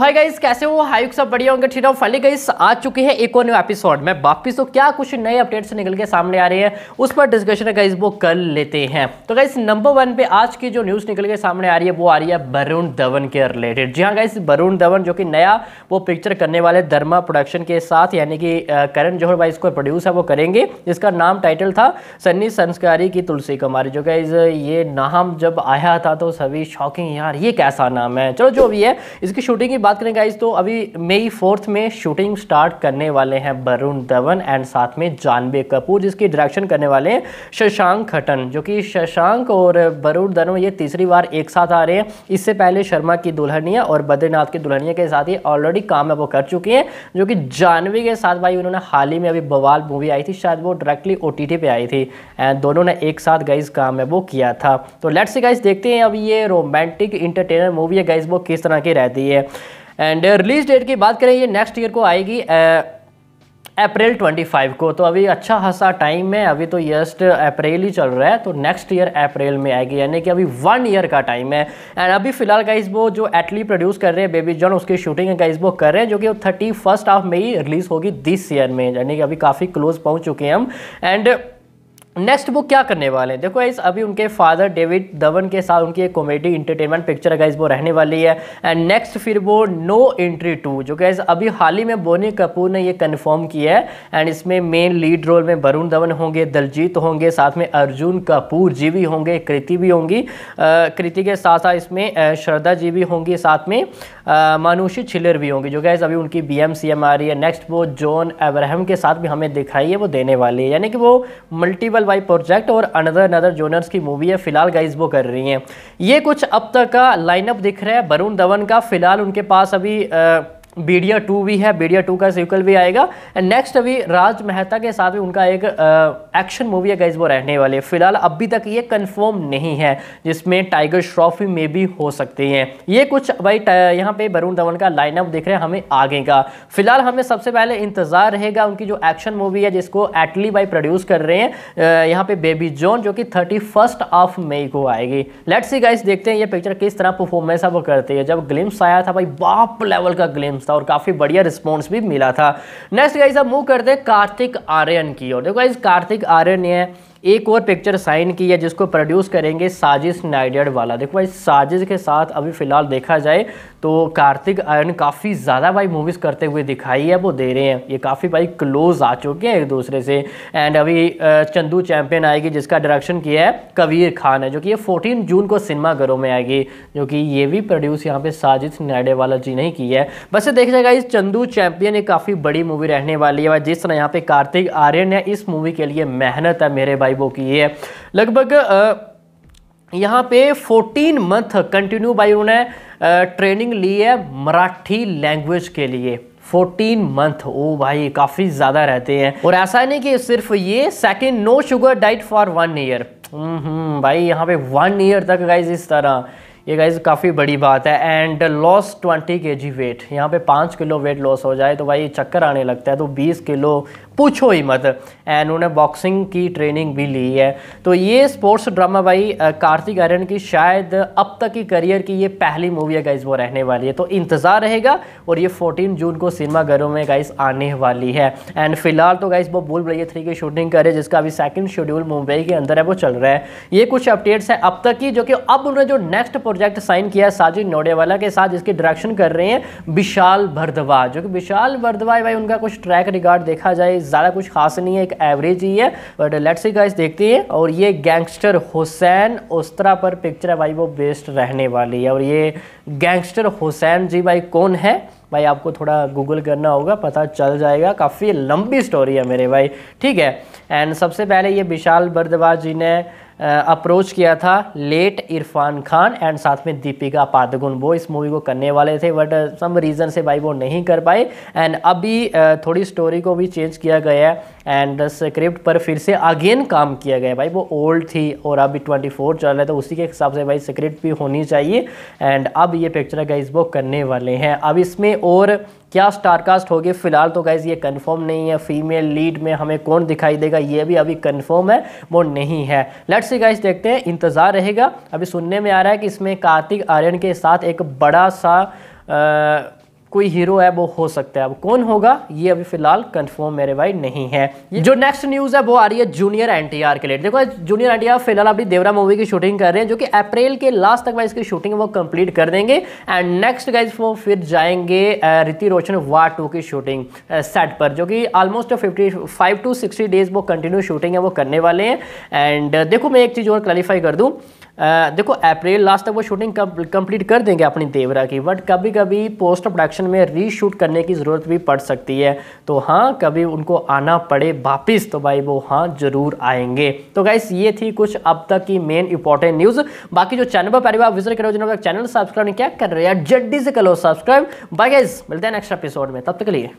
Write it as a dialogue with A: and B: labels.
A: hi guys कैसे हो हायुक सब बढ़िया होंगे ठीक है फाइनली गाइस आ चुकी है एक और न्यू एपिसोड में वापस तो क्या कुछ नए अपडेट्स निकल के सामने आ रहे हैं उस पर डिस्कशन गाइस वो कर लेते हैं तो गाइस नंबर वन पे आज की जो न्यूज़ निकल के सामने आ रही है वो आ रही है वरुण धवन के रिलेटेड जी हाँ गाइस वरुण धवन जो कि नया वो पिक्चर करने वाले धर्मा प्रोडक्शन के साथ यानी कि करण जौहर भाई इसको प्रोड्यूस है वो करेंगे जिसका नाम टाइटल था सन्नी संस्कारी की तुलसी कुमारी जो गाइज ये नाम जब आया था तो सभी शॉकिंग यार ये कैसा नाम है चलो जो भी है इसकी शूटिंग की बात करें गाइज तो अभी मई फोर्थ में शूटिंग स्टार्ट करने वाले हैं वरुण धवन एंड साथ में जानवे कपूर जिसकी डायरेक्शन करने वाले हैं शशांक खटन जो कि शशांक और वरुण धवन ये तीसरी बार एक साथ आ रहे हैं इससे पहले शर्मा की दुल्हनिया और बद्रीनाथ की दुल्हनिया के साथ ही ऑलरेडी काम है वो कर चुकी हैं जो कि जानवी के साथ भाई उन्होंने हाल ही में अभी बवाल मूवी आई थी शायद वो डायरेक्टली ओ टी पे आई थी एंड दोनों ने एक साथ गाइज काम है वो किया था तो लेट्स गाइज देखते हैं अब ये रोमांटिक इंटरटेनर मूवी है गाइज वो किस तरह की रहती है एंड रिलीज डेट की बात करें ये नेक्स्ट ईयर को आएगी अप्रैल uh, 25 को तो अभी अच्छा खासा टाइम है अभी तो जस्ट अप्रैल ही चल रहा है तो नेक्स्ट ईयर अप्रैल में आएगी यानी कि अभी वन ईयर का टाइम है एंड अभी फिलहाल का वो जो एटली प्रोड्यूस कर रहे हैं बेबी जॉन उसकी शूटिंग इस वो कर रहे हैं जो कि thirty first of May release होगी दिस ईयर में यानी कि अभी काफ़ी क्लोज पहुँच चुके हैं हम एंड नेक्स्ट वो क्या करने वाले हैं देखो इस अभी उनके फादर डेविड धवन के साथ उनकी एक कॉमेडी इंटरटेनमेंट पिक्चर गाइज वो रहने वाली है एंड नेक्स्ट फिर वो नो एंट्री टू जो गाइज अभी हाल ही में बोनी कपूर ने ये कन्फर्म किया है एंड इसमें मेन लीड रोल में वरुण धवन होंगे दलजीत होंगे साथ में अर्जुन कपूर जी भी होंगे कृति भी होंगी कृति के साथ साथ इसमें श्रद्धा जी भी होंगी साथ में मानुषी छिलर भी होंगी जो गैस अभी उनकी बी एम सी एम आ रही है नेक्स्ट वो जॉन एब्राहम के साथ भी हमें दिखाई है वो देने वाली है यानी कि वो मल्टीपल वाई प्रोजेक्ट और अनदर अनदर जोनर्स की मूवी है फिलहाल गाइज वो कर रही हैं ये कुछ अब तक का लाइनअप दिख रहा है वरुण धवन का फिलहाल उनके पास अभी आ, बीडिया टू भी है बीडिया टू का सीक्वल भी आएगा एंड नेक्स्ट अभी राज मेहता के साथ भी उनका एक एक्शन मूवी है गाइज वो रहने वाले फिलहाल अभी तक ये कंफर्म नहीं है जिसमें टाइगर श्रॉफ में भी हो सकती हैं ये कुछ भाई यहाँ पे वरुण धवन का लाइनअप देख रहे हैं हमें आगे का फिलहाल हमें सबसे पहले इंतज़ार रहेगा उनकी जो एक्शन मूवी है जिसको एटली बाई प्रोड्यूस कर रहे हैं यहाँ पे बेबी जोन जो कि थर्टी फर्स्ट ऑफ मई को आएगी लेट्स सी गाइस देखते हैं ये पिक्चर किस तरह परफॉर्मेंस अब करती है जब ग्लिम्स आया था भाई बाप लेवल का ग्लिम्स था और काफ़ी बढ़िया रिस्पॉन्स भी मिला था नेक्स्ट गाइज अब मूव करते हैं कार्तिक आर्यन की और देखो गाइज कार्तिक आर्यन ये एक और पिक्चर साइन की है जिसको प्रोड्यूस करेंगे साजिश नाइडेड वाला देखो भाई साजिश के साथ अभी फ़िलहाल देखा जाए तो कार्तिक आर्यन काफ़ी ज़्यादा भाई मूवीज़ करते हुए दिखाई है वो दे रहे हैं ये काफ़ी भाई क्लोज आ चुके हैं एक दूसरे से एंड अभी चंदू चैंपियन आएगी जिसका डायरेक्शन किया है कबीर खान है जो कि ये फोर्टीन जून को सिनेमाघरों में आएगी जो कि ये भी प्रोड्यूस यहाँ पे साजिश नाइडे वाला जी नहीं की है बस देख जाएगा इस चंदू चैंपियन एक काफ़ी बड़ी मूवी रहने वाली है जिस तरह यहाँ पे कार्तिक आर्यन है इस मूवी के लिए मेहनत है मेरे भाई बाई वो की है लगभग यहाँ पे 14 मंथ कंटिन्यू बाई उन्होंने ट्रेनिंग ली है मराठी लैंग्वेज के लिए 14 मंथ ओ भाई काफ़ी ज़्यादा रहते हैं और ऐसा नहीं कि सिर्फ ये second no sugar diet for one year hmm भाई यहाँ पे वन ईयर तक गाइज इस तरह ये गाइज काफ़ी बड़ी बात है एंड लॉस 20 के जी वेट यहाँ पे पाँच किलो वेट लॉस हो जाए तो भाई चक्कर आने लगता है तो 20 किलो पूछो ही मत एंड उन्होंने बॉक्सिंग की ट्रेनिंग भी ली है तो ये स्पोर्ट्स ड्रामा भाई कार्तिक आर्यन की शायद अब तक की करियर की ये पहली मूवी है गाइज वो रहने वाली है तो इंतज़ार रहेगा और ये 14 जून को सिनेमाघरों में गाइज आने वाली है एंड फिलहाल तो गाइज वो भूल रही है थ्री की शूटिंग करे जिसका अभी सेकंड शेड्यूल मुंबई के अंदर है वो चल रहा है ये कुछ अपडेट्स हैं अब तक की जो कि अब उन्हें जो नेक्स्ट प्रोजेक्ट साइन किया है साजिद नोडेवाला के साथ जिसकी डायरेक्शन कर रहे हैं विशाल भरद्वाज जो कि विशाल भरद्वाज भाई उनका कुछ ट्रैक रिकॉर्ड देखा जाए ज़्यादा कुछ खास नहीं है एक एवरेज ही है बट लेट्स सी गाइस देखते हैं और ये गैंगस्टर हुसैन उस्तरा पर पिक्चर है भाई वो बेस्ट रहने वाली है और ये गैंगस्टर हुसैन जी भाई कौन है भाई आपको थोड़ा गूगल करना होगा पता चल जाएगा काफ़ी लंबी स्टोरी है मेरे भाई ठीक है एंड सबसे पहले ये विशाल भरद्वाज जी ने अप्रोच किया था लेट इरफान खान एंड साथ में दीपिका पादुकोण वो इस मूवी को करने वाले थे बट सम रीज़न से भाई वो नहीं कर पाए एंड अभी थोड़ी स्टोरी को भी चेंज किया गया है एंड स्क्रिप्ट पर फिर से अगेन काम किया गया भाई वो ओल्ड थी और अभी ट्वेंटी फोर चल रहा है तो उसी के हिसाब से भाई स्क्रिप्ट भी होनी चाहिए एंड अब ये पिक्चर गाइज वो करने वाले हैं अब इसमें और क्या स्टारकास्ट होगी फिलहाल तो गाइज़ ये कंफर्म नहीं है फीमेल लीड में हमें कौन दिखाई देगा ये भी अभी कंफर्म है वो नहीं है लेट्स सी गाइज देखते हैं इंतज़ार रहेगा अभी सुनने में आ रहा है कि इसमें कार्तिक आर्यन के साथ एक बड़ा सा आ, कोई हीरो है वो हो सकता है अब कौन होगा ये अभी फिलहाल कंफर्म मेरे भाई नहीं है जो नेक्स्ट न्यूज़ है वो आ रही है जूनियर एनटीआर के लिए देखो जूनियर एनटीआर फिलहाल अपनी देवरा मूवी की शूटिंग कर रहे हैं जो कि अप्रैल के लास्ट तक भाई इसकी शूटिंग वो कंप्लीट कर देंगे एंड नेक्स्ट गाइज वो फिर जाएंगे रीति रोशन वार टू की शूटिंग सेट पर जो कि almost fifty five to sixty days वो कंटिन्यू शूटिंग है वो करने वाले हैं एंड देखो मैं एक चीज़ और क्लैरिफाई कर दूँ देखो अप्रैल लास्ट तक वो शूटिंग कंप्लीट कर देंगे अपनी देवरा की बट कभी कभी पोस्ट प्रोडक्शन में रीशूट करने की ज़रूरत भी पड़ सकती है तो हाँ कभी उनको आना पड़े वापस तो भाई वो हाँ ज़रूर आएंगे तो गाइस ये थी कुछ अब तक की मेन इंपॉर्टेंट न्यूज़ बाकी जो चैनल पर परिवार बार विजिट करो जिन्होंने चैनल सब्सक्राइब नहीं क्या कर रहे हैं जड्डी से करो सब्सक्राइब बाई गाइज मिलते हैं नेक्स्ट एपिसोड में तब तक के लिए